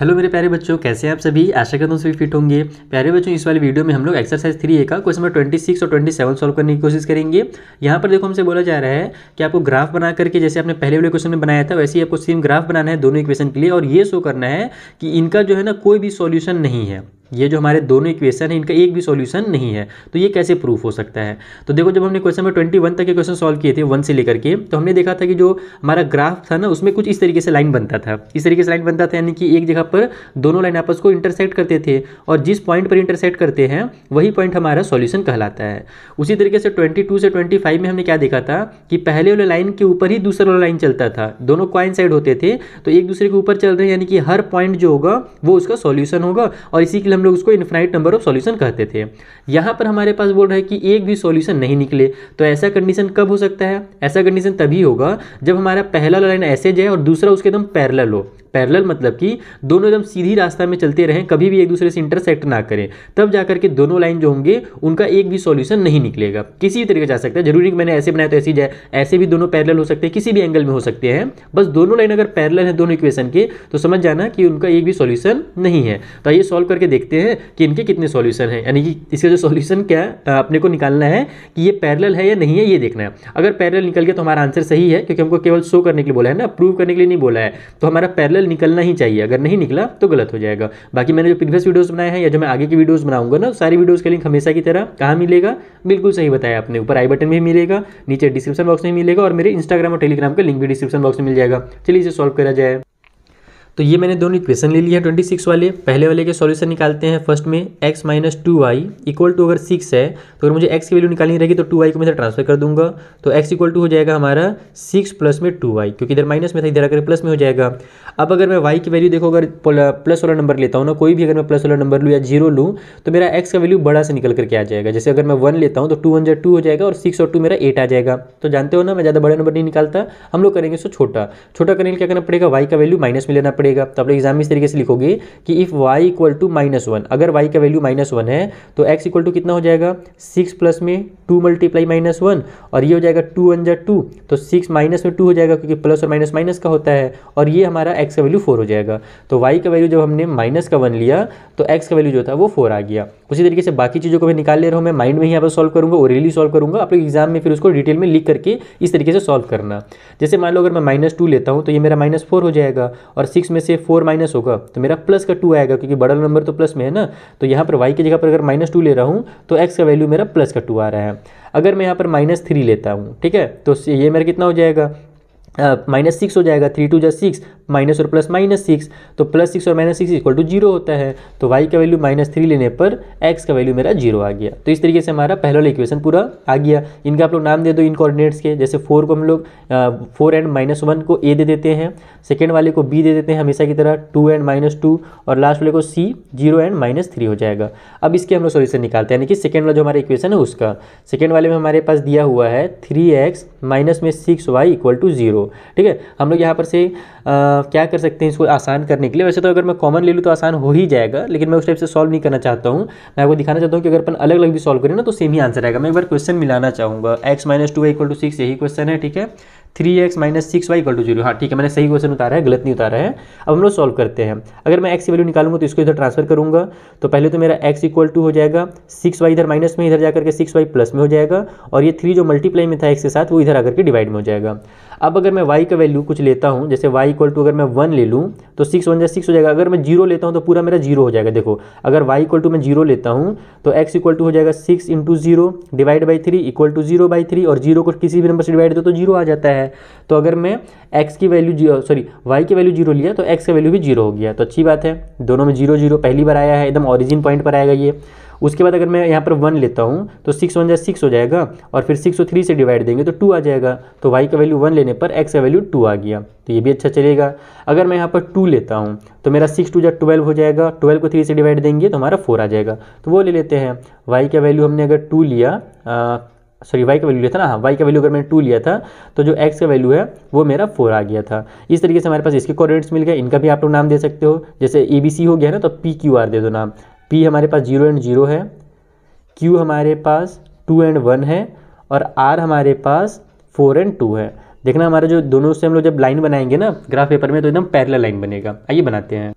hello मेरे प्यारे बच्चों कैसे हैं आप सभी आशा करता हूँ सभी फिट होंगे प्यारे बच्चों इस वाले वीडियो में हम लोग एक्सरसाइज थ्री ए का क्वेश्चन नंबर ट्वेंटी सिक्स और ट्वेंटी सेवन सॉल्व करने की कोशिश करेंगे यहाँ पर देखो हमसे बोला जा रहा है कि आपको ग्राफ बना करके जैसे आपने पहले वाले क्वेश्चन में बनाया था वैसे ही आपको सेम ग्राफ बनाना है दोनों इक्वेशन के लिए और ये शो करना है कि इनका जो है ना कोई भी सोल्यूशन नहीं है ये जो हमारे दोनों इक्वेशन है इनका एक भी सॉल्यूशन नहीं है तो ये कैसे प्रूफ हो सकता है तो देखो जब हमने क्वेश्चन में ट्वेंटी वन तक के क्वेश्चन सॉल्व किए थे वन से लेकर के तो हमने देखा था कि जो हमारा ग्राफ था ना उसमें कुछ इस तरीके से लाइन बनता था इस तरीके से लाइन बनता था यानी कि एक जगह पर दोनों लाइन आपस को इंटरसेक्ट करते थे और जिस पॉइंट पर इंटरसेक्ट करते हैं वही पॉइंट हमारा सोल्यूशन कहलाता है उसी तरीके से ट्वेंटी से ट्वेंटी में हमने क्या देखा था कि पहले वाले लाइन के ऊपर ही दूसरा वाला लाइन चलता था दोनों क्वाइन साइड होते थे तो एक दूसरे के ऊपर चल रहे हैं यानी कि हर पॉइंट जो होगा वो उसका सोल्यूशन होगा और इसी के इसलिए हम लोग उसको इन्फिनाइट नंबर ऑफ सॉल्यूशन कहते थे यहाँ पर हमारे पास बोल रहा है कि एक भी सॉल्यूशन नहीं निकले तो ऐसा कंडीशन कब हो सकता है ऐसा कंडीशन तभी होगा जब हमारा पहला लाइन ऐसे जाए और दूसरा उसके एकदम पैरल हो पैरेलल मतलब कि दोनों एकदम सीधी रास्ता में चलते रहें कभी भी एक दूसरे से इंटरसेक्ट ना करें तब जाकर के दोनों लाइन जो होंगे उनका एक भी सॉल्यूशन नहीं निकलेगा किसी भी तरीके जा सकता है जरूरी मैंने ऐसे बनाया तो ऐसे जाए ऐसे भी दोनों पैरल हो सकते हैं किसी भी एंगल में हो सकते हैं बस दोनों लाइन अगर पैरल है दोनों इक्वेशन के तो समझ जाना कि उनका एक भी सोल्यूशन नहीं है तो आइए सॉल्व करके देखते हैं कि इनके कितने सॉल्यूशन है यानी कि इसका जो सोल्यूशन क्या अपने को निकालना है कि ये पैरल है या नहीं है ये देखना है अगर पैरल निकल गया तो हमारा आंसर सही है क्योंकि हमको केवल शो करने के लिए बोला है ना प्रूव करने के लिए नहीं बोला है तो हमारा पैरल आर्टिकल निकलना ही चाहिए अगर नहीं निकला तो गलत हो जाएगा बाकी मैंने जो प्रीवियस वीडियोस बनाए हैं या जो मैं आगे की वीडियोस बनाऊंगा ना सारी वीडियोस का लिंक हमेशा की तरह कहाँ मिलेगा बिल्कुल सही बताया आपने ऊपर आई बटन में मिलेगा नीचे डिस्क्रिप्शन बॉक्स में मिलेगा और मेरे इंस्टाग्राम और टेलीग्राम का लिंक भी डिस्क्रिप्शन बॉक्स में मिल जाएगा चलिए इसे सॉल्व करा जाए तो ये मैंने दोनों इक्वेशन ले लिया है ट्वेंटी सिक्स वाले पहले वाले के सॉल्यूशन निकालते हैं फर्स्ट में x minus two y equal to अगर सिक्स है तो अगर मुझे एक्स की वैल्यू निकालनी रहेगी तो टू वाई को मैं ट्रांसफर कर दूंगा तो एक्स इक्वल टू हो जाएगा हमारा सिक्स प्लस में टू वाई क्योंकि इधर माइनस में था इधर अगर प्लस में हो जाएगा अब अगर मैं वाई की वैल्यू देखो अगर प्लस वाला नंबर लेता हूँ ना कोई भी अगर मैं प्लस वाला नंबर लूँ या जीरो लूँ तो मेरा एक्स का वैल्यू बड़ा से निकल करके आ जाएगा जैसे अगर मैं वन लेता हूँ तो टू वन टू हो जाएगा और सिक्स और टू मेरा एट आ जाएगा तो जानते हो ना मैं ज़्यादा बड़ा नंबर नहीं निकालता हम लोग करेंगे सो छोटा छोटा करने के लिए क्या करना पड़ेगा वाई का वैल्यू माइनस में लेना पड़ेगा पड़ेगा तो आप लोग एग्जाम में इस तरीके से लिखोगे कि if y equal to minus one अगर वाई का वैल्यू माइनस वन है तो एक्स इक्वल टू कितना हो जाएगा सिक्स प्लस में टू मल्टीप्लाई माइनस वन और ये हो जाएगा टू वन जा टू तो सिक्स माइनस में टू हो जाएगा क्योंकि प्लस और माइनस माइनस का होता है और ये हमारा एक्स का वैल्यू फोर हो जाएगा तो वाई का वैल्यू जब हमने माइनस का वन लिया तो एक्स का वैल्यू जो था वो फोर आ गया उसी तरीके से बाकी चीज़ों को मैं निकाल ले रहा हूँ मैं माइंड में ही यहाँ पर सॉल्व करूँगा और रियली सॉल्व करूँगा आप लोग एग्जाम में फिर उसको डिटेल में लिख करके इस तरीके से सॉल्व करना जैसे मान लो अगर मैं माइनस टू लेता हूँ तो ये मेरा माइनस फोर हो जाएगा और सिक्स में से फोर माइनस होगा तो मेरा प्लस का टू आएगा क्योंकि बड़ा नंबर तो प्लस में है ना तो यहाँ पर वाई की जगह पर अगर माइनस टू ले रहा हूँ तो एक्स का वैल्यू मेरा प्लस का टू आ रहा है अगर मैं यहाँ पर माइनस थ्री लेता हूँ ठीक है तो ये मेरा कितना हो जाएगा माइनस सिक्स हो जाएगा थ्री टू जै सिक्स माइनस और प्लस माइनस सिक्स तो प्लस सिक्स और minus six equal to zero होता है तो वाई का वैल्यू माइनस थ्री लेने पर एक्स का वैल्यू मेरा जीरो आ गया तो इस तरीके से हमारा पहला वाला इक्वेशन पूरा आ गया इनका आप लोग नाम दे दो इन कोऑर्डिनेट्स के जैसे फोर को हम लोग फोर एंड माइनस वन को ए दे देते हैं सेकेंड वाले को बी दे देते हैं हमेशा की तरह टू एंड माइनस टू और लास्ट वाले को C zero and minus three हो जाएगा अब इसके हम लोग सोल्यूशन निकालते हैं यानी कि सेकेंड वाला जो हमारा इक्वेशन है उसका सेकेंड वाले में हमारे पास दिया हुआ है थ्री एक्स माइनस में six y equal to zero ठीक है हम लोग यहाँ पर से आ, क्या कर सकते हैं इसको आसान करने के लिए वैसे तो अगर मैं कॉमन ले लूँ तो आसान हो ही जाएगा लेकिन मैं उस टाइप से सॉल्व नहीं करना चाहता हूँ मैं आपको दिखाना चाहता हूँ कि अगर अपन अलग अलग भी सॉल्व करें ना तो सेम ही आंसर आएगा मैं एक बार क्वेश्चन मिलाना चाहूँगा x minus two equal to six यही क्वेश्चन है ठीक है three x minus six y equal to zero हाँ ठीक है मैंने सही क्वेश्चन उतारा है गलत नहीं उतारा है अब हम लोग सॉल्व करते हैं अगर मैं एक्स की वैल्यू निकालूंगा तो इसको इधर ट्रांसफर करूंगा तो पहले तो मेरा एक्स इक्वल टू हो जाएगा सिक्स वाई इधर माइनस में इधर जाकर के सिक्स वाई प्लस में हो जाएगा और ये थ्री जो मल्टीप्लाई में था एक्स के साथ वो इधर आकर के डिवाइड में हो जाएगा अब अगर मैं वाई का वैल्यू कुछ लेता हूँ जैसे वाई इक्वल टू अगर मैं वन ले लूँ तो सिक्स वन जै सिक्स हो जाएगा अगर मैं जीरो लेता हूँ तो पूरा मेरा जीरो हो जाएगा देखो अगर वाई इक्वल टू मैं जीरो लेता हूँ तो एक्स इक्वल टू हो जाएगा six into zero divide by three equal to zero by three और जीरो को किसी भी नंबर से डिवाइड दो तो जीरो आ जाता है तो अगर मैं एक्स की वैल्यू सॉरी वाई की वैल्यू जीरो लिया तो एक्स का वैल्यू भी जीरो हो गया तो अच्छी बात है दोनों में जीरो जीरो पहली बार आया है एकदम ऑरिजिन पॉइंट पर आएगा ये उसके बाद अगर मैं यहाँ पर वन लेता हूँ तो सिक्स वन जै सिक्स हो जाएगा और फिर सिक्स को थ्री से डिवाइड देंगे तो टू आ जाएगा तो वाई का वैल्यू वन लेने पर एक्स का वैल्यू टू आ गया तो ये भी अच्छा चलेगा अगर मैं यहाँ पर टू लेता हूँ तो मेरा सिक्स टू जै ट्वेल्व हो जाएगा ट्वेल्व को थ्री से डिवाइड देंगे तो हमारा फोर आ जाएगा तो वो ले लेते हैं वाई का वैल्यू हमने अगर टू लिया सॉरी वाई का वैल्यू लिया था ना हाँ वाई का वैल्यू अगर मैंने टू लिया था तो जो एक्स का वैल्यू है वो मेरा फोर आ गया था इस तरीके से हमारे पास इसके कोऑर्डिनेट्स मिल गए इनका भी आप लोग नाम दे सकते हो जैसे ए बी सी हो गया ना तो पी क्यू आर दे दो नाम पी हमारे पास जीरो एंड जीरो है क्यू हमारे पास टू एंड वन है और आर हमारे पास फोर एंड टू है देखना हमारे जो दोनों से हम लोग जब लाइन बनाएंगे ना ग्राफ पेपर में तो एकदम पैरेलल लाइन बनेगा आइए बनाते हैं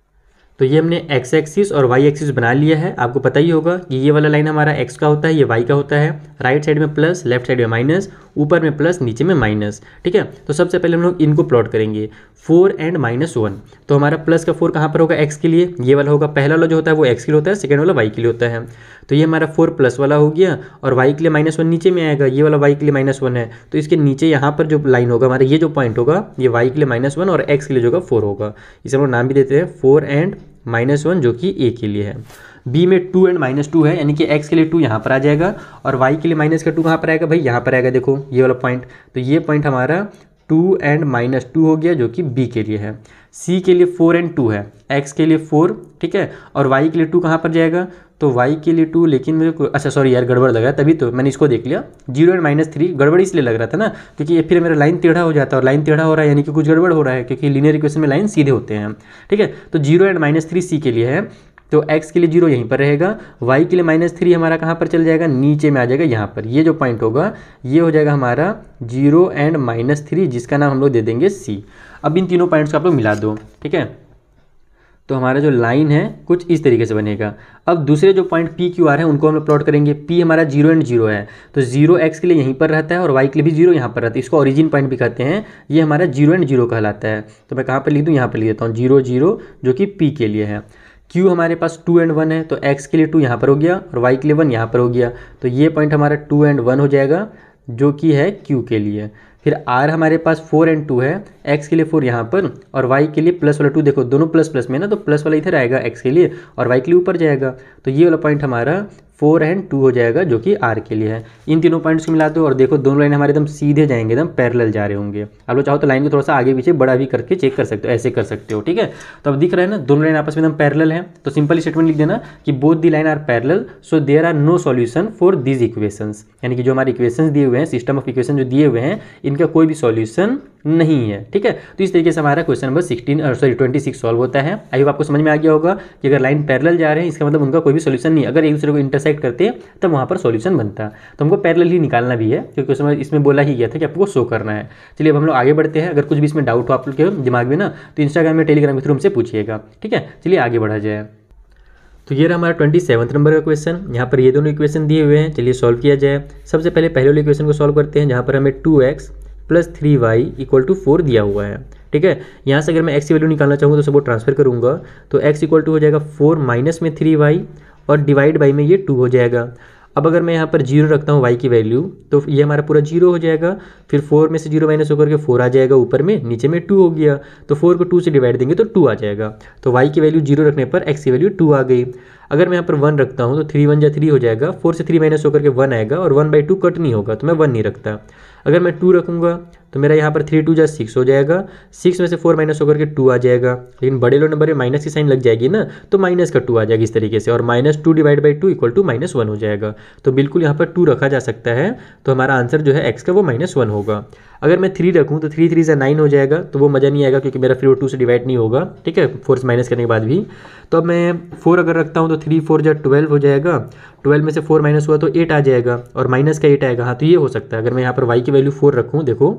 तो ये हमने एक्स एक्सिस और वाई एक्सिस बना लिया है आपको पता ही होगा कि ये वाला लाइन हमारा एक्स का होता है ये वाई का होता है राइट साइड में प्लस लेफ्ट साइड में माइनस ऊपर में प्लस नीचे में माइनस ठीक है तो सबसे पहले हम लोग इनको प्लॉट करेंगे फोर एंड माइनस वन तो हमारा प्लस का फोर कहाँ पर होगा एक्स के लिए ये वाला होगा पहला वाला जो होता है वो एक्स के लिए होता है सेकेंड वाला वाई के लिए होता है तो ये हमारा फोर प्लस वाला हो गया और वाई के लिए माइनस वन नीचे में आएगा ये वाला वाई के लिए माइनस वन है तो इसके नीचे यहाँ पर जो लाइन होगा हमारा ये जो पॉइंट होगा ये वाई के लिए माइनस वन और एक्स के लिए जो होगा फोर होगा इसे हम लोग नाम भी देते हैं फोर एंड माइनस वन जो कि ए के लिए है बी में टू एंड माइनस टू है यानी कि एक्स के लिए टू यहाँ पर आ जाएगा और वाई के लिए माइनस का टू कहाँ पर आएगा भाई यहाँ पर आएगा देखो ये वाला पॉइंट तो ये पॉइंट हमारा टू एंड माइनस टू हो गया जो कि बी के लिए है सी के लिए फोर एंड टू है एक्स के लिए फोर ठीक है और वाई के लिए टू कहाँ पर जाएगा तो y के लिए टू लेकिन मुझे अच्छा सॉरी यार गड़बड़ लगा तभी तो मैंने इसको देख लिया जीरो एंड माइनस थ्री गड़बड़ इसलिए लग रहा था ना क्योंकि ये फिर मेरा लाइन टेढ़ा हो जाता है और लाइन टेढ़ा हो रहा है यानी कि कुछ गड़बड़ हो रहा है क्योंकि लीनियर इक्वेशन में लाइन सीधे होते हैं ठीक है तो zero and minus three C के लिए है तो x के लिए जीरो यहीं पर रहेगा y के लिए माइनस थ्री हमारा कहाँ पर चल जाएगा नीचे में आ जाएगा यहाँ पर ये जो पॉइंट होगा ये हो जाएगा हमारा जीरो एंड माइनस थ्री जिसका नाम हम लोग दे देंगे c अब इन तीनों पॉइंट्स को आप लोग मिला दो ठीक है तो हमारा जो लाइन है कुछ इस तरीके से बनेगा अब दूसरे जो पॉइंट पी क्यू आर है उनको हम प्लॉट करेंगे पी हमारा जीरो एंड जीरो है तो जीरो एक्स के लिए यहीं पर रहता है और वाई के लिए भी जीरो यहाँ पर रहता है इसको ओरिजिन पॉइंट भी कहते हैं ये हमारा जीरो एंड जीरो कहलाता है तो मैं कहाँ पर लिख दूँ यहाँ पर लिख देता हूँ जीरो जीरो जो कि पी के लिए है क्यू हमारे पास टू एंड वन है तो एक्स के लिए टू यहाँ पर हो गया और वाई के लिए वन यहाँ पर हो गया तो ये पॉइंट हमारा टू एंड वन हो जाएगा जो कि है क्यू के लिए फिर आर हमारे पास फोर एंड टू है एक्स के लिए फोर यहाँ पर और वाई के लिए प्लस वाला टू देखो दोनों प्लस प्लस में ना तो प्लस वाला इधर आएगा एक्स के लिए और वाई के लिए ऊपर जाएगा तो ये वाला पॉइंट हमारा फोर एंड टू हो जाएगा जो कि आर के लिए है इन तीनों पॉइंट्स को मिला दो और देखो दोनों लाइन हमारे एकदम सीधे जाएंगे एकदम पैरेलल जा रहे होंगे आप लोग चाहो तो लाइन को थोड़ा सा आगे पीछे बड़ा भी करके चेक कर सकते हो ऐसे कर सकते हो ठीक है तो अब दिख रहा है ना दोनों लाइन आपस में एकदम पैरेलल है तो सिंपल स्टेटमेंट लिख देना कि both the line are parallel so there are no solution for these equations यानी कि जो हमारे इक्वेशंस दिए हुए हैं सिस्टम ऑफ इक्वेशन जो दिए हुए हैं इनका कोई भी सॉल्यूशन नहीं है ठीक है तो इस तरीके से हमारा question number sixteen sorry twenty six solve होता है आई होप आपको समझ में आ गया होगा कि अगर लाइन पैरेलल जा रहे हैं इसका मतलब उनका कोई भी सोल्यूशन नहीं अगर एक दूसरे को इंटरसेक्ट करते हैं तब तो वहाँ पर सोल्यूशन बनता तो हमको पैरेलल ही निकालना भी है क्योंकि क्वेश्चन इसमें बोला ही गया था कि आपको शो करना है चलिए अब हम लोग आगे बढ़ते हैं अगर कुछ भी इसमें डाउट हो आप लोग दिमाग में ना तो इंस्टाग्राम या टेलीग्राम के थ्रू हमसे पूछिएगा ठीक है चलिए आगे बढ़ा जाए तो ये रहा हमारा ट्वेंटी सेवन्थ नंबर का क्वेश्चन यहाँ पर ये दोनों इक्वेशन दिए हुए हैं चलिए सॉल्व किया जाए सबसे पहले पहले वाले इक्वेशन को सॉल्व करते हैं जहाँ पर हमें two x plus three y equal to four दिया हुआ है ठीक है यहाँ से अगर मैं एक्स की वैल्यू निकालना चाहूँगा तो सबको ट्रांसफर करूँगा तो एक्स इक्वल टू हो जाएगा फोर माइनस में थ्री वाई और डिवाइड बाई में ये टू हो जाएगा अब अगर मैं यहाँ पर जीरो रखता हूँ वाई की वैल्यू तो ये हमारा पूरा जीरो हो जाएगा फिर फोर में से जीरो माइनस होकर के फोर आ जाएगा ऊपर में नीचे में टू हो गया तो फोर को टू से डिवाइड देंगे तो टू आ जाएगा तो वाई की वैल्यू जीरो रखने पर एक्स की वैल्यू टू आ गई अगर मैं यहाँ पर वन रखता हूँ तो थ्री वन या थ्री हो जाएगा फोर से थ्री माइनस होकर के वन आएगा और वन बाई टू कट नहीं होगा तो मैं वन नहीं रखता अगर मैं टू रखूँगा तो मेरा यहाँ पर थ्री टू जा सिक्स हो जाएगा सिक्स में से फोर माइनस होकर के टू आ जाएगा लेकिन बड़े लो नंबर में माइनस की साइन लग जाएगी ना तो माइनस का टू आ जाएगा इस तरीके से और minus two divide by two equal to minus one हो जाएगा तो बिल्कुल यहाँ पर टू रखा जा सकता है तो हमारा आंसर जो है एक्स का वो माइनस वन होगा अगर मैं थ्री रखूँ तो थ्री थ्री से नाइन हो जाएगा तो वो मज़ा नहीं आएगा क्योंकि मेरा फिर वो टू से डिवाइड नहीं होगा ठीक है फोर से माइनस करने के बाद भी तो अब मैं फोर अगर रखता हूँ तो थ्री फोर या ट्वेल्व हो जाएगा ट्वेल्व में से फोर माइनस हुआ तो एट आ जाएगा और माइनस का एट आएगा हाँ तो ये हो सकता है अगर मैं यहाँ पर वाई की वैल्यू फोर रखूँ देखो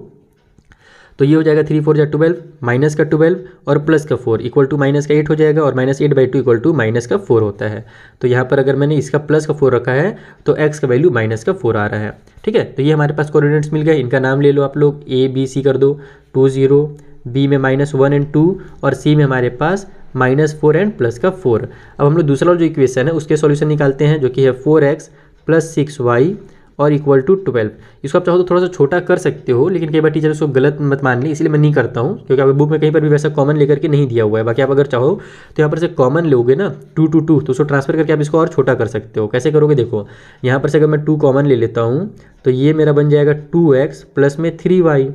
तो ये हो जाएगा थ्री फोर या ट्वेल्व माइनस का ट्वेल्व और प्लस का फोर इक्वल टू माइनस का एट हो जाएगा और minus eight by two equal to minus का फोर होता है तो यहाँ पर अगर मैंने इसका प्लस का फोर रखा है तो एक्स का वैल्यू माइनस का फोर आ रहा है ठीक है तो ये हमारे पास कोऑर्डिनेट्स मिल गए इनका नाम ले लो आप लोग ए बी सी कर दो टू ज़ीरो बी में माइनस वन एंड टू और सी में हमारे पास माइनस फोर एंड प्लस का फोर अब हम लोग दूसरा जो इक्वेशन है उसके सॉल्यूशन निकालते हैं जो कि है four x plus six y और इक्वल टू ट्वेल्व इसको आप चाहो तो थोड़ा सा छोटा कर सकते हो लेकिन कई बार टीचर उसको गलत मत मान ली इसलिए मैं नहीं करता हूँ क्योंकि आप बुक में कहीं पर भी वैसा कॉमन लेकर के नहीं दिया हुआ है बाकी आप अगर चाहो तो यहाँ पर से कॉमन लोगे ना टू टू टू तो उसको ट्रांसफर करके आप इसको और छोटा कर सकते हो कैसे करोगे देखो यहाँ पर से अगर मैं टू कॉमन ले लेता हूँ तो ये मेरा बन जाएगा टू एक्स प्लस में थ्री वाई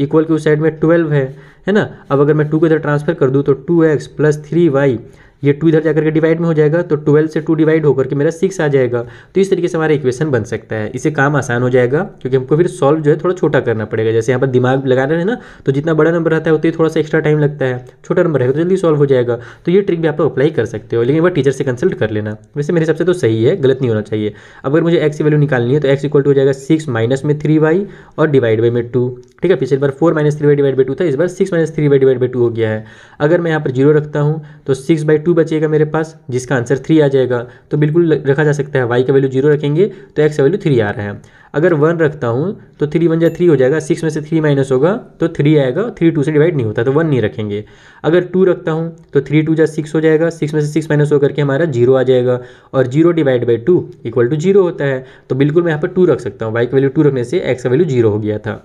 इक्वल के उस साइड में ट्वेल्व है है ना अब अगर मैं टू के इधर ट्रांसफर कर दूँ तो two x plus three y ये टू इधर जाकर के डिवाइड में हो जाएगा तो ट्वेल्व से टू डिवाइड होकर के मेरा सिक्स आ जाएगा तो इस तरीके से हमारा इक्वेशन बन सकता है इससे काम आसान हो जाएगा क्योंकि हमको फिर सॉल्व जो है थोड़ा छोटा करना पड़ेगा जैसे यहाँ पर दिमाग रहे हैं ना तो जितना बड़ा नंबर रहता है उतना थोड़ा सा एक्स्ट्रा टाइम लगता है छोटा नंबर है तो जल्दी सॉल्व हो जाएगा तो ये ट्रिक भी आप अप्लाई कर सकते हो लेकिन एक बार टीचर से कंसल्ट कर लेना वैसे मेरे हिसाब से तो सही है गलत नहीं होना चाहिए अगर मुझे एक्स की वैल्यू निकालनी है तो एक्स इक्वल टू हो जाएगा सिक्स माइनस में थ्री वाई और डिवाइड बाई में टू ठीक है पिछले बार four minus three by divide by two था इस बार six minus three by divide by two हो गया है अगर मैं यहाँ पर जीरो रखता हूँ तो सिक्स बाई टू बचेगा मेरे पास जिसका आंसर थ्री आ जाएगा तो बिल्कुल रखा जा सकता है वाई का वैल्यू जीरो रखेंगे तो एक्स का वैल्यू थ्री आ रहा है अगर वन रखता हूँ तो थ्री वन जाए थ्री हो जाएगा सिक्स में से थ्री माइनस होगा तो थ्री आएगा थ्री टू से डिवाइड नहीं होता तो वन नहीं रखेंगे अगर टू रखता हूँ तो थ्री टू जाए सिक्स हो जाएगा सिक्स में से सिक्स माइनस होकर के हमारा जीरो आ जाएगा और zero divide by two equal to zero होता है तो बिल्कुल मैं यहाँ पर टू रख सकता हूँ वाई का वैल्यू टू रखने से एक्स का वैल्यू जीरो हो गया था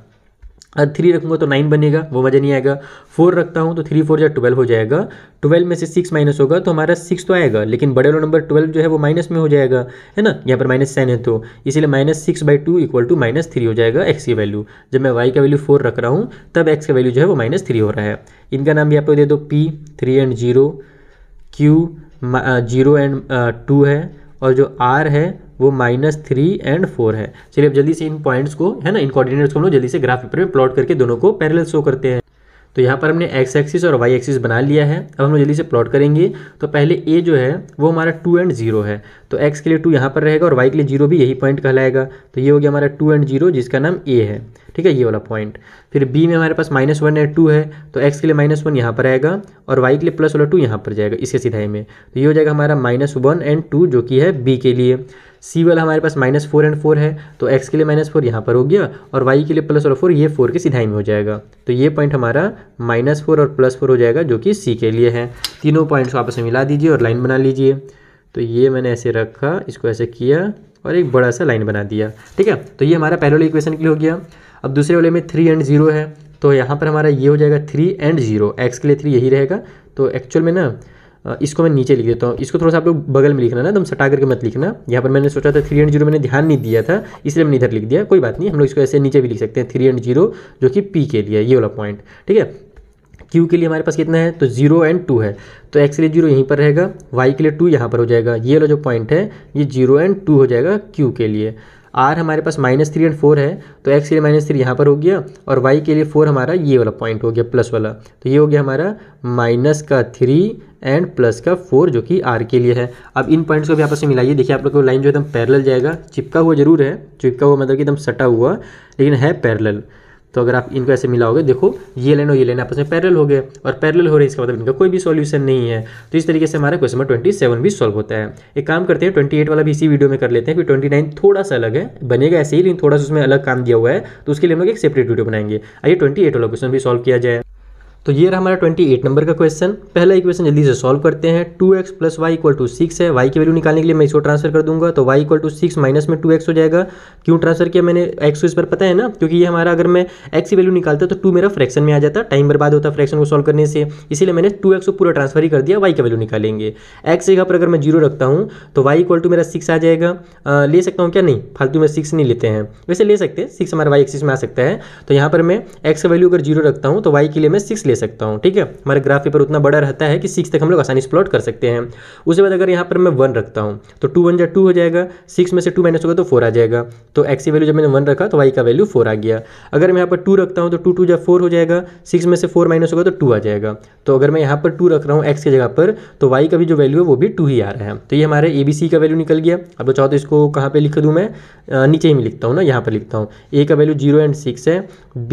थ्री रखूंगा तो नाइन बनेगा वो मज़ा नहीं आएगा फोर रखता हूँ तो थ्री फोर या ट्वेल्व हो जाएगा ट्वेल्व में से सिक्स माइनस होगा तो हमारा सिक्स तो आएगा लेकिन बड़े वाला नंबर ट्वेल्व जो है वो माइनस में हो जाएगा है ना यहाँ पर माइनस साइन है तो इसीलिए minus six by two equal to minus three हो जाएगा एक्स की वैल्यू जब मैं वाई का वैल्यू फोर रख रहा हूँ तब एक्स का वैल्यू जो है वो माइनस थ्री हो रहा है इनका नाम भी आपको दे दो P three and zero Q zero and two है और जो आर है वो माइनस थ्री एंड फोर है चलिए अब जल्दी से इन पॉइंट्स को है ना इन कोऑर्डिनेट्स को हम लोग जल्दी से ग्राफ पेपर में प्लॉट करके दोनों को पैरेलल शो करते हैं तो यहाँ पर हमने एक्स एक्सिस और वाई एक्सिस बना लिया है अब हम जल्दी से प्लॉट करेंगे तो पहले ए जो है वो हमारा टू एंड जीरो है तो एक्स के लिए टू यहाँ पर रहेगा और वाई के लिए जीरो भी यही पॉइंट कहलाएगा तो ये हो गया हमारा टू एंड जीरो जिसका नाम ए है ठीक है ये वाला पॉइंट फिर बी में हमारे पास माइनस वन एंड टू है तो एक्स के लिए माइनस वन यहाँ पर आएगा और वाई के लिए प्लस वाला टू यहाँ पर जाएगा इसके सिधाई में तो ये हो जाएगा हमारा माइनस वन एंड टू जो कि है बी के लिए सी वाला हमारे पास माइनस फोर एंड फोर है तो एक्स के लिए माइनस फोर यहाँ पर हो गया और वाई के लिए प्लस और फोर ये फोर के सिधाई में हो जाएगा तो ये पॉइंट हमारा माइनस फोर और प्लस फोर हो जाएगा जो कि सी के लिए है तीनों पॉइंट्स को आपस में मिला दीजिए और लाइन बना लीजिए तो ये मैंने ऐसे रखा इसको ऐसे किया और एक बड़ा सा लाइन बना दिया ठीक है तो ये हमारा पहले वाले इक्वेशन के लिए हो गया अब दूसरे वाले में थ्री एंड जीरो है तो यहाँ पर हमारा ये हो जाएगा थ्री एंड जीरो एक्स के लिए थ्री यही रहेगा तो एक्चुअल में ना इसको मैं नीचे लिख देता हूँ इसको थोड़ा सा आप लोग बगल में लिखना ना एकदम सटा करके मत लिखना यहाँ पर मैंने सोचा था थ्री एंड जीरो मैंने ध्यान नहीं दिया था इसलिए मैंने इधर लिख दिया कोई बात नहीं हम लोग इसको ऐसे नीचे भी लिख सकते हैं थ्री एंड जीरो जो कि पी के लिए ये वाला पॉइंट ठीक है क्यू के लिए हमारे पास कितना है तो जीरो एंड टू है तो एक्स के लिए जीरो यहीं पर रहेगा वाई के लिए टू यहाँ पर हो जाएगा ये वाला जो पॉइंट है ये जीरो एंड टू हो जाएगा क्यू के लिए आर हमारे पास माइनस थ्री एंड फोर है तो एक्स के लिए माइनस थ्री यहाँ पर हो गया और वाई के लिए फोर हमारा ये वाला पॉइंट हो गया प्लस वाला तो ये हो गया हमारा माइनस का थ्री एंड प्लस का फोर जो कि आर के लिए है अब इन पॉइंट्स को भी आपस में मिलाइए देखिए आप लोग को लाइन जो एकदम पैरल जाएगा चिपका हुआ जरूर है चिपका हुआ मतलब कि एकदम सटा हुआ लेकिन है पैरल तो अगर आप इनको ऐसे मिलाओगे देखो ये लेन और ये लेन आपस में पैरेलल हो गए और पैरेलल हो रहे इसका मतलब इनका कोई भी सॉल्यूशन नहीं है तो इस तरीके से हमारा क्वेश्चन नंबर ट्वेंटी सेवन भी सॉल्व होता है एक काम करते हैं ट्वेंटी एट वाला भी इसी वीडियो में कर लेते हैं फिर ट्वेंटी नाइन थोड़ा सा अलग है बनेगा ऐसे ही लेकिन थोड़ा सा उसमें अलग काम दिया हुआ है तो उसके लिए हम लोग एक सेपरेट वीडियो बनाएंगे आइए ट्वेंटी एट वाला क्वेश्चन भी सॉल्व किया जाए तो ये रहा हमारा 28 नंबर का क्वेश्चन पहला इक्वेशन जल्दी से सॉल्व करते हैं 2x x plus y equal to six है वाई की वैल्यू निकालने के लिए मैं इसको ट्रांसफर कर दूंगा तो y equal to six minus में 2x हो जाएगा क्यों ट्रांसफर किया मैंने एक्स को इस पर पता है ना क्योंकि ये हमारा अगर मैं एक्स की वैल्यू निकालता तो टू मेरा फ्रैक्शन में आ जाता टाइम बर्बाद होता फ्रैक्शन को सॉल्व करने से इसीलिए मैंने टू को पूरा ट्रांसफर ही कर दिया वाई की वैल्यू निकालेंगे एक्स जगह पर अगर मैं जीरो रखता हूँ तो वाई इक्वल टू मेरा सिक्स आ जाएगा ले सकता हूँ क्या नहीं फालतू में सिक्स नहीं लेते हैं वैसे ले सकते हैं सिक्स हमारा वाई एक्सिस में आ सकता है तो यहाँ पर मैं एक्स का वैल्यू अगर जीरो रखता हूँ तो वाई के लिए मैं सिक्स ले सकता हूँ ठीक है हमारे ग्राफ पेपर उतना बड़ा रहता है कि सिक्स तक हम लोग आसानी से प्लॉट कर सकते हैं उसके बाद अगर यहाँ पर मैं वन रखता हूँ तो टू वन जा टू हो जाएगा सिक्स में से टू माइनस होगा तो फोर आ जाएगा तो एक्स की वैल्यू जब मैंने वन रखा तो वाई का वैल्यू फोर आ गया अगर मैं यहाँ पर टू रखता हूँ तो टू टू जब फोर हो जाएगा सिक्स में से फोर माइनस होगा तो टू आ जाएगा तो अगर मैं यहाँ पर टू रख रहा हूँ एक्स की जगह पर तो वाई का भी जो वैल्यू है वो भी टू ही आ रहा है तो ये हमारे ए बी सी का वैल्यू निकल गया अब चाहो तो इसको कहाँ पर लिख दूँ मैं नीचे ही में लिखता हूँ ना यहाँ पर लिखता हूँ ए का वैल्यू जीरो एंड सिक्स है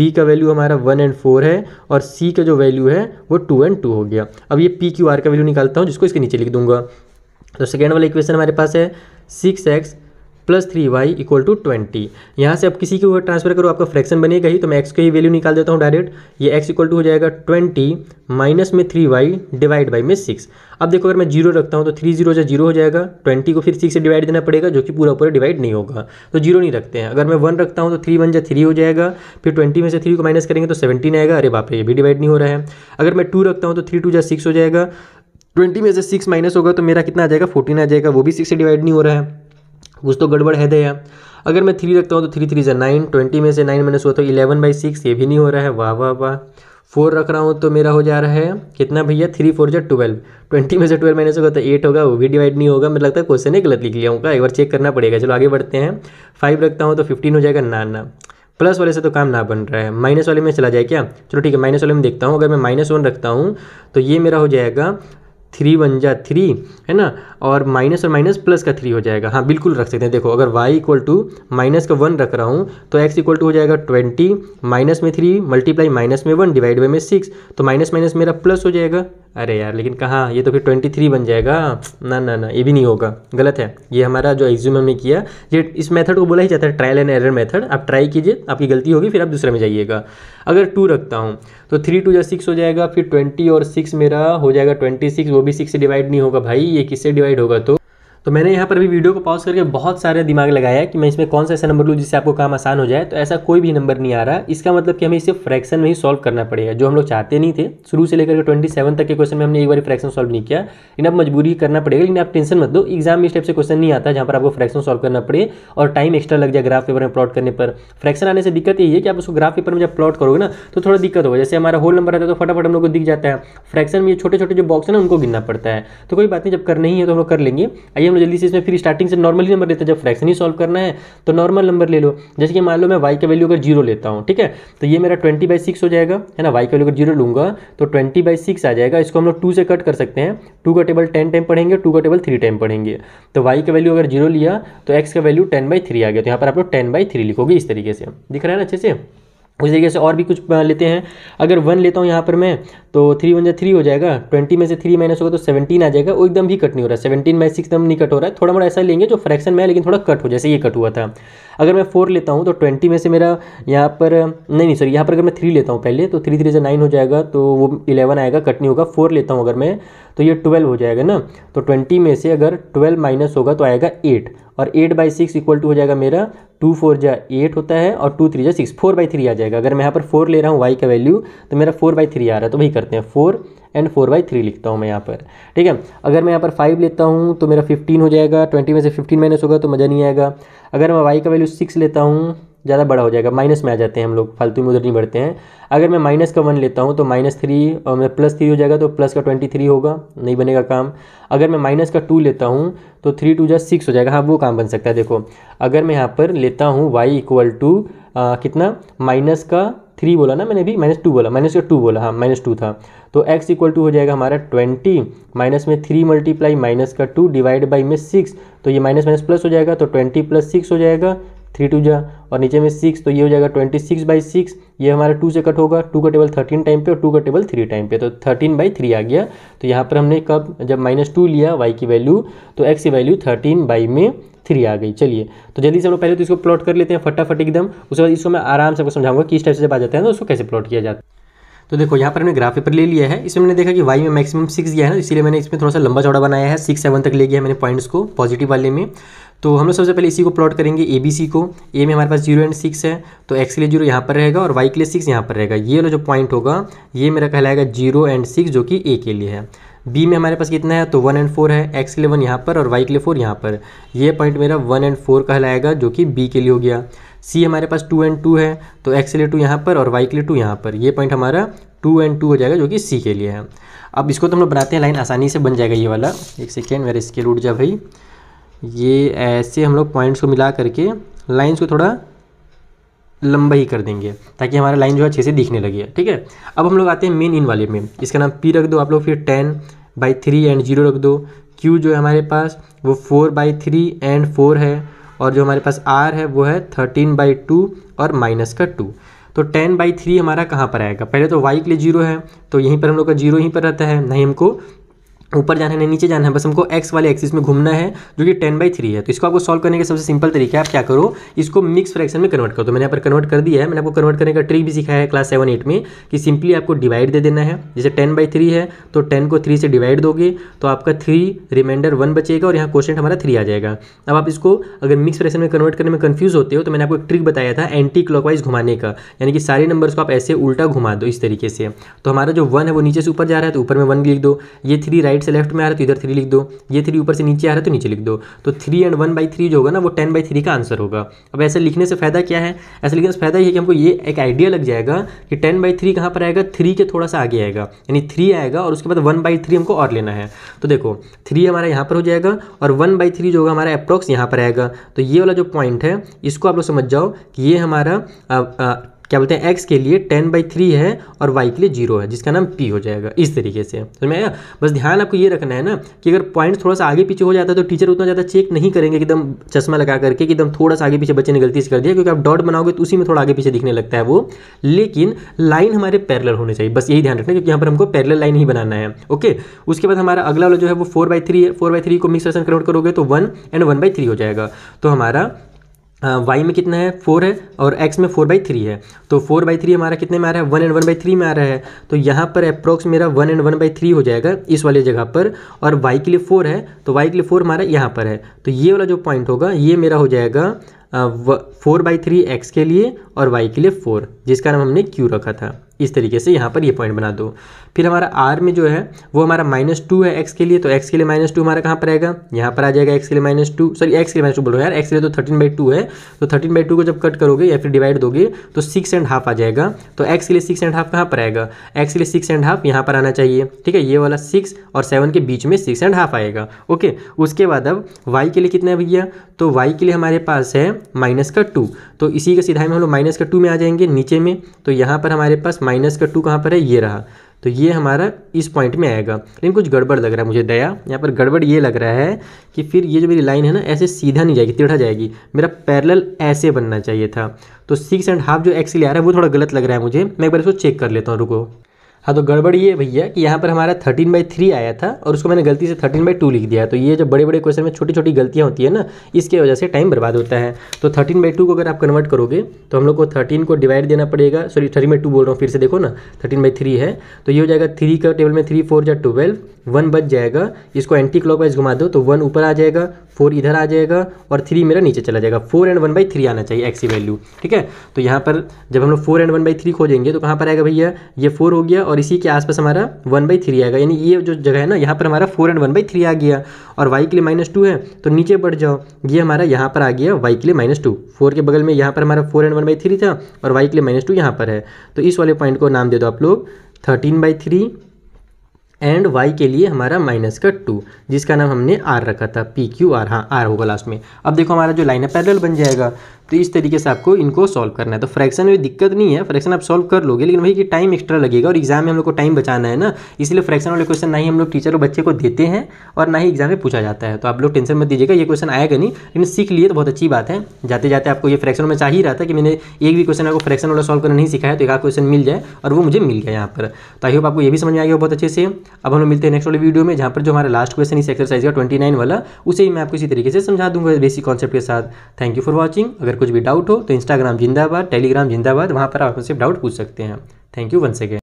बी का वैल्यू हमारा वन एंड फोर है और सी का जो वैल्यू है वो टू एंड टू हो गया अब ये पी क्यू आर का वैल्यू निकालता हूँ जिसको इसके नीचे लिख दूंगा तो सेकेंड वाला इक्वेशन हमारे पास है six x plus three y equal to twenty यहाँ से अब किसी के ऊपर ट्रांसफर करो आपका फ्रैक्शन बनेगा ही तो मैं एक्स की ही वैल्यू निकाल देता हूँ डायरेक्ट ये एक्स इक्वल टू हो जाएगा ट्वेंटी माइनस में थ्री वाई डिवाइड बाई में सिक्स अब देखो अगर मैं जीरो रखता हूँ तो थ्री जीरो जो जीरो हो जाएगा ट्वेंटी को फिर सिक्स से डिवाइड देना पड़ेगा जो कि पूरा पूरा डिवाइड नहीं होगा तो जीरो नहीं रखते हैं अगर मैं वन रखता हूँ तो थ्री वन या थ्री हो जाएगा फिर ट्वेंटी में से थ्री को माइनस करेंगे तो सेवेंटीन आएगा अरे बाप रे ये भी डिवाइड नहीं हो रहा है अगर मैं टू रखता हूँ तो थ्री टू या सिक्स हो जाएगा ट्वेंटी में से सिक्स माइनस होगा तो मेरा कितना आ जाएगा फोर्टीन आ जाएगा वो भी सिक्स से डिवाइड नहीं हो रहा है कुछ तो गड़बड़ है दया अगर मैं थ्री रखता हूँ तो थ्री थ्री जो नाइन ट्वेंटी में से नाइन माइनस हुआ तो इलेवन बाई सिक्स ये भी नहीं हो रहा है वाह वाह वाह फोर रख रहा हूँ तो मेरा हो जा रहा है कितना भैया थ्री फोर जो ट्वेल्व ट्वेंटी में से ट्वेल्व माइनस होगा तो एट होगा वो भी डिवाइड नहीं होगा मेरे लगता है क्वेश्चन ही गलत लिख लिया होगा एक बार चेक करना पड़ेगा चलो आगे बढ़ते हैं फाइव रखता हूँ तो फिफ्टीन हो जाएगा ना ना प्लस वाले से तो काम ना बन रहा है माइनस वाले में चला जाए क्या चलो ठीक है माइनस वाले में देखता हूँ अगर मैं माइनस वन रखता हूँ तो ये मेरा हो जाएगा थ्री वन जा थ्री है ना और माइनस और माइनस प्लस का थ्री हो जाएगा हाँ बिल्कुल रख सकते हैं देखो अगर वाई इक्वल टू माइनस का वन रख रहा हूँ तो एक्स इक्वल टू हो जाएगा ट्वेंटी माइनस में थ्री मल्टीप्लाई माइनस में वन डिवाइड बाई में सिक्स तो माइनस माइनस मेरा प्लस हो जाएगा अरे यार लेकिन कहाँ ये तो फिर ट्वेंटी थ्री बन जाएगा ना ना ना ये भी नहीं होगा गलत है ये हमारा जो एग्ज्यूम हमने किया ये इस मेथड को बोला ही जाता है ट्रायल एंड एरर मेथड आप ट्राई कीजिए आपकी गलती होगी फिर आप दूसरे में जाइएगा अगर टू रखता हूँ तो थ्री टू या सिक्स हो जाएगा फिर ट्वेंटी और सिक्स मेरा हो जाएगा ट्वेंटी सिक्स वो भी सिक्स से डिवाइड नहीं होगा भाई ये किससे डिवाइड होगा तो तो मैंने यहाँ पर भी वीडियो को पॉज करके बहुत सारे दिमाग लगाया कि मैं इसमें कौन सा ऐसा नंबर लूँ जिससे आपको काम आसान हो जाए तो ऐसा कोई भी नंबर नहीं आ रहा इसका मतलब कि हमें इसे फ्रैक्शन में ही सॉल्व करना पड़ेगा जो हम लोग चाहते नहीं थे शुरू से लेकर के ट्वेंटी सेवन तक के क्वेश्चन में हमने एक बार फ्रैक्शन सॉल्व नहीं किया लेकिन आप मजबूरी करना पड़ेगा लेकिन आप टेंशन मत दो एग्जाम में इस टाइप से क्वेश्चन नहीं आता जहाँ पर आपको फ्रैक्शन सॉल्व करना पड़े और टाइम एक्स्ट्रा लग जाए ग्राफ पेपर में प्लॉट करने पर फ्रैक्शन आने से दिक्कत यही है कि आप उसको ग्राफ पेपर में जब प्लॉट करोगे ना तो थोड़ा दिक्कत होगा जैसे हमारा होल नंबर आता है तो फटाफट हम लोग को दिख जाता है फ्रैक्शन में छोटे छोटे जो बॉक्स है ना उनको गिनना पड़ता है तो कोई बात नहीं जब करना ही है तो हम लोग कर लेंगे आइए हम लोग जल्दी से इसमें फिर स्टार्टिंग से नॉर्मल ही नंबर लेते हैं जब फ्रैक्शन ही सॉल्व करना है तो नॉर्मल नंबर ले लो जैसे कि मान लो मैं वाई का वैल्यू अगर जीरो लेता हूँ ठीक है तो ये मेरा ट्वेंटी बाई हो जाएगा है ना वाई का वैल्यू अगर जीरो लूँगा तो ट्वेंटी बाई आ जाएगा इसको हम लोग टू से कट कर सकते हैं टू का टेबल टेन टाइम पढ़ेंगे टू का टेबल थ्री टाइम पढ़ेंगे तो वाई का वैल्यू अगर जीरो लिया तो एक्स का वैल्यू टेन बाई आ गया तो यहाँ पर आप लोग टेन बाई थ्री लिखोगे इस तरीके से दिख रहा है ना अच्छे से उस तरीके से और भी कुछ लेते हैं अगर वन लेता हूँ यहाँ पर मैं तो थ्री वन जो थ्री हो जाएगा ट्वेंटी में से थ्री माइनस होगा तो सेवनटीन आ जाएगा वो एकदम भी कट नहीं हो रहा है सेवनटीन माइनस सिक्स एकदम नहीं कट हो रहा है थोड़ा मोड़ा ऐसा लेंगे जो फ्रैक्शन में है लेकिन थोड़ा कट हो जैसे ये कट हुआ था अगर मैं फोर लेता हूँ तो ट्वेंटी में से मेरा यहाँ पर नहीं नहीं सॉरी यहाँ पर अगर मैं थ्री लेता हूँ पहले तो थ्री थ्री से नाइन हो जाएगा तो वो इलेवन आएगा कट नहीं होगा फोर लेता हूँ अगर मैं तो ये ट्वेल्व हो जाएगा ना तो ट्वेंटी में से अगर ट्वेल्व माइनस होगा तो आएगा एट और eight by six equal to हो जाएगा मेरा टू फोर जा एट होता है और टू थ्री जा सिक्स फोर बाई थ्री आ जाएगा अगर मैं यहाँ पर फोर ले रहा हूँ वाई का वैल्यू तो मेरा फोर बाई थ्री आ रहा है तो वही करते हैं four and four by three लिखता हूँ मैं यहाँ पर ठीक है अगर मैं यहाँ पर फाइव लेता हूँ तो मेरा फिफ्टीन हो जाएगा ट्वेंटी में से फिफ्टीन माइनस होगा तो मज़ा नहीं आएगा अगर मैं वाई का वैल्यू सिक्स लेता हूँ ज़्यादा बड़ा हो जाएगा माइनस में आ जाते हैं हम लोग फालतू में उधर नहीं बढ़ते हैं अगर मैं माइनस का वन लेता हूँ तो माइनस थ्री और मैं प्लस थ्री हो जाएगा तो प्लस का ट्वेंटी थ्री होगा नहीं बनेगा काम अगर मैं माइनस का टू लेता हूँ तो थ्री टू जा सिक्स हो जाएगा हाँ वो काम बन सकता है देखो अगर मैं यहाँ पर लेता हूँ वाई इक्वल टू कितना माइनस का थ्री बोला ना मैंने भी माइनस टू बोला माइनस का टू बोला हाँ माइनस टू था तो एक्स इक्वल टू हो जाएगा हमारा ट्वेंटी माइनस में थ्री मल्टीप्लाई माइनस का टू डिवाइड बाई में सिक्स तो ये माइनस माइनस प्लस हो जाएगा तो ट्वेंटी प्लस सिक्स हो जाएगा थ्री टू जा और नीचे में सिक्स तो ये हो जाएगा ट्वेंटी सिक्स बाई सिक्स ये हमारा टू से कट होगा टू का टेबल थर्टीन टाइम पे और टू का टेबल थ्री टाइम पे तो थर्टीन बाई थ्री आ गया तो यहाँ पर हमने कब जब माइनस टू लिया वाई की वैल्यू तो एक्स की वैल्यू थर्टीन बाई में थ्री आ गई चलिए तो जल्दी से हम लोग पहले तो इसको प्लॉट कर लेते हैं फटाफट एकदम उसके बाद इसको मैं आराम से आपको समझाऊंगा किस टाइप से जब आ जाते हैं तो उसको कैसे प्लॉट किया जाता है तो देखो यहाँ पर हमने ग्राफ पेपर ले लिया है इसमें मैंने देखा कि वाई में मैक्सिमम सिक्स गया है ना इसलिए मैंने इसमें थोड़ा सा लंबा चौड़ा बनाया है सिक्स सेवन तक ले गया है मैंने पॉइंट्स को पॉजिटिव वाले में तो हम लोग सबसे पहले इसी को प्लॉट करेंगे ए बी सी को ए में हमारे पास जीरो एंड सिक्स है तो एक्स के लिए जीरो यहाँ पर रहेगा और वाई के लिए सिक्स यहाँ पर रहेगा ये वाला जो पॉइंट होगा ये मेरा कहलाएगा जीरो एंड सिक्स जो कि ए के लिए है बी में हमारे पास कितना है तो वन एंड फोर है एक्स के लिए वन यहाँ पर और वाई के लिए फोर यहाँ पर ये पॉइंट मेरा वन एंड फोर कहलाएगा जो कि बी के लिए हो गया सी हमारे पास टू एंड टू है तो एक्स के लिए टू यहाँ पर और वाई के लिए टू यहाँ पर ये पॉइंट हमारा टू एंड टू हो जाएगा जो कि सी के लिए है अब इसको तो हम लोग बनाते हैं लाइन आसानी से बन जाएगा ये वाला एक सेकेंड मेरा स्केल उठ जा भाई ये ऐसे हम लोग पॉइंट्स को मिला करके लाइन्स को थोड़ा लंबा ही कर देंगे ताकि हमारा लाइन जो है अच्छे से दिखने लगे ठीक है अब हम लोग आते हैं मेन इन वाले में इसका नाम पी रख दो आप लोग फिर ten by three and zero रख दो क्यू जो है हमारे पास वो four by three and four है और जो हमारे पास आर है वो है थर्टीन बाई टू और माइनस का टू तो टेन बाई थ्री हमारा कहाँ पर आएगा पहले तो वाई के लिए जीरो है तो यहीं पर हम लोग का जीरो यहीं पर रहता है नहीं हमको ऊपर जाना है नीचे जाना है बस हमको एक्स वाले एक्सिस में घूमना है जो कि टेन बाई थ्री है तो इसको आपको सॉल्व करने का सबसे सिंपल तरीका है आप क्या करो इसको मिक्स फ्रैक्शन में कन्वर्ट करो तो मैंने यहाँ पर कन्वर्ट कर दिया है मैंने आपको कन्वर्ट करने का ट्रिक भी सिखाया है क्लास सेवन एट में कि सिंपली आपको डिवाइड दे देना है जैसे टेन बाई थ्री है तो टेन को थ्री से डिवाइड दोगे तो आपका थ्री रिमाइंडर वन बचेगा और यहाँ क्वेश्चन हमारा थ्री आ जाएगा अब आप इसको अगर मिक्स फ्रैक्शन में कन्वर्ट करने में कन्फ्यूज होते हो तो मैंने आपको एक ट्रिक बताया था एंटी क्लॉकवाइज घुमाने का यानी कि सारे नंबर्स को आप ऐसे उल्टा घुमा दो इस तरीके से तो हमारा जो वन है वो नीचे से ऊपर जा रहा है तो ऊपर में वन लिख दो ये थ्री राइट राइट से लेफ्ट में आ रहा है तो इधर थ्री लिख दो ये थ्री ऊपर से नीचे आ रहा है तो नीचे लिख दो तो three and one by three जो होगा ना वो टेन बाई थ्री का आंसर होगा अब ऐसे लिखने से फ़ायदा क्या है ऐसे लिखने से फ़ायदा ये है कि हमको ये एक आइडिया लग जाएगा कि टेन बाई थ्री कहाँ पर आएगा थ्री के थोड़ा सा आगे आएगा यानी थ्री आएगा और उसके बाद वन बाई थ्री हमको और लेना है तो देखो थ्री हमारा यहाँ पर हो जाएगा और वन बाई थ्री जो होगा हमारा अप्रोक्स यहाँ पर आएगा तो ये वाला जो पॉइंट है इसको आप लोग समझ जाओ कि ये हमारा क्या बोलते हैं एक्स के लिए टेन बाई थ्री है और वाई के लिए जीरो है जिसका नाम पी हो जाएगा इस तरीके से समझ में आया बस ध्यान आपको ये रखना है ना कि अगर पॉइंट थोड़ा सा आगे पीछे हो जाता है तो टीचर उतना ज़्यादा चेक नहीं करेंगे एकदम चश्मा लगा करके एकदम थोड़ा सा आगे पीछे बच्चे ने गलती से कर दिया क्योंकि आप डॉट बनाओगे तो उसी में थोड़ा आगे पीछे दिखने लगता है वो लेकिन लाइन हमारे पैरलर होने चाहिए बस यही ध्यान रखना क्योंकि यहाँ पर हमको पैरलर लाइन ही बनाना है ओके उसके बाद हमारा अगला वाला जो है वो फोर बाई थ्री है फोर बाई थ्री को मिक्स कन्वर्ट करोगे तो one and one by three हो जाएगा तो हमारा वाई में कितना है फोर है और एक्स में फोर बाई थ्री है तो फोर बाई थ्री हमारा कितने में आ रहा है one and one by three में आ रहा है तो यहाँ पर अप्रोक्स मेरा one and one by three हो जाएगा इस वाली जगह पर और वाई के लिए फोर है तो वाई के लिए फोर हमारा यहाँ पर है तो ये वाला जो पॉइंट होगा ये मेरा हो जाएगा फोर बाई थ्री एक्स के लिए और वाई के लिए फोर जिसका नाम हमने क्यू रखा था इस तरीके से यहाँ पर ये पॉइंट बना दो फिर हमारा आर में जो है वो हमारा माइनस टू है एक्स के लिए तो एक्स के लिए माइनस टू हमारा कहाँ पर आएगा यहाँ पर आ जाएगा एक्स के लिए माइनस टू सॉरी एक्स के लिए माइनस टू बोलो यार एक्स के लिए तो थर्टीन बाई टू है तो थर्टीन बाई टू को जब कट करोगे या फिर डिवाइड दोगे तो सिक्स एंड हाफ आ जाएगा तो एक्स के लिए सिक्स एंड हाफ कहाँ पर आएगा एक्स के लिए सिक्स एंड हाफ यहाँ पर आना चाहिए ठीक है ये वाला सिक्स और सेवन के बीच में सिक्स एंड हाफ आएगा ओके उसके बाद अब वाई के लिए कितना है भैया तो वाई के लिए हमारे पास है माइनस का टू तो इसी के सीधा में हम लोग माइनस का टू में आ जाएंगे नीचे में तो यहाँ पर हमारे पास माइनस का टू कहाँ पर है ये रहा तो ये हमारा इस पॉइंट में आएगा लेकिन कुछ गड़बड़ लग रहा है मुझे दया यहाँ पर गड़बड़ ये लग रहा है कि फिर ये जो मेरी लाइन है ना ऐसे सीधा नहीं जाएगी टेढ़ा जाएगी मेरा पैरेलल ऐसे बनना चाहिए था तो सिक्स एंड हाफ जो एक्सिल आ रहा है वो थोड़ा गलत लग रहा है मुझे मैं एक बार इसको चेक कर लेता हूँ रुको हाँ तो गड़बड़ ये भैया कि यहाँ पर हमारा थर्टीन बाई थ्री आया था और उसको मैंने गलती से थर्टीन बाई टू लिख दिया तो ये जब बड़े बड़े क्वेश्चन में छोटी छोटी गलतियाँ होती है ना इसके वजह से टाइम बर्बाद होता है तो थर्टीन बाई टू को अगर आप कन्वर्ट करोगे तो हम लोग को थर्टीन को डिवाइड देना पड़ेगा सॉरी थर्टीन बाई टू बोल रहा हूँ फिर से देखो ना थर्टीन बाई थ्री है तो ये हो जाएगा थ्री का टेबल में थ्री फोर या ट्वेल्व वन बच जाएगा इसको एंटी क्लॉक घुमा दो तो वन ऊपर आ जाएगा फोर इधर आ जाएगा और थ्री मेरा नीचे चला जाएगा four and one by three आना चाहिए एक्स की वैल्यू ठीक है तो यहाँ पर जब हम लोग four and one by three खोजेंगे तो कहाँ पर आएगा भैया ये फोर हो गया और इसी के आसपास हमारा वन बाई थ्री आएगा यानी ये जो जगह है ना यहाँ पर हमारा four and one by three आ गया और वाई के लिए माइनस टू है तो नीचे बढ़ जाओ ये हमारा यहाँ पर आ गया वाई के लिए माइनस टू फोर के बगल में यहाँ पर हमारा four and one by three था और वाई के लिए माइनस टू यहाँ पर है तो इस वाले पॉइंट को नाम दे दो आप लोग thirteen by three and y के लिए हमारा माइनस का टू जिसका नाम हमने आर रखा था पी क्यू आर हाँ आर होगा लास्ट में अब देखो हमारा जो लाइन है पैरल बन जाएगा तो इस तरीके से आपको इनको सॉल्व करना है तो फ्रैक्शन में दिक्कत नहीं है फ्रैक्शन आप सॉल्व कर लोगे लेकिन वही कि टाइम एक्स्ट्रा लगेगा और एग्जाम में हम लोग को टाइम बचाना है ना इसलिए फ्रैक्शन वाले क्वेश्चन ना ही हम लोग टीचर और बच्चे को देते हैं और ना ही एग्जाम में पूछा जाता है तो आप लोग टेंशन मत दीजिएगा ये क्वेश्चन आएगा नहीं लेकिन सीख लिए तो बहुत अच्छी बात है जाते जाते आपको ये फ्रैक्शन में चाहिए रहा था कि मैंने एक भी क्वेश्चन आपको फ्रैक्शन वाला सॉल्व करना नहीं सिखाया तो एक क्वेश्चन मिल जाए और वो मुझे मिल गया यहाँ पर तो आई होप आपको ये भी समझ में आएगा बहुत अच्छे से अब हम लोग मिलते हैं नेक्स्ट वाले वीडियो में जहाँ पर जो हमारा लास्ट क्वेश्चन इस एक्सरसाइज का ट्वेंटी वाला उसे ही मैं आपको इसी तरीके से समझा दूंगा बेसिक कॉन्सेप्ट के साथ थैंक यू फॉर वॉचिंग अगर कुछ भी डाउट हो तो इंस्टाग्राम जिंदाबाद टेलीग्राम जिंदाबाद वहाँ पर आप हमसे डाउट पूछ सकते हैं थैंक यू वन सेकेंड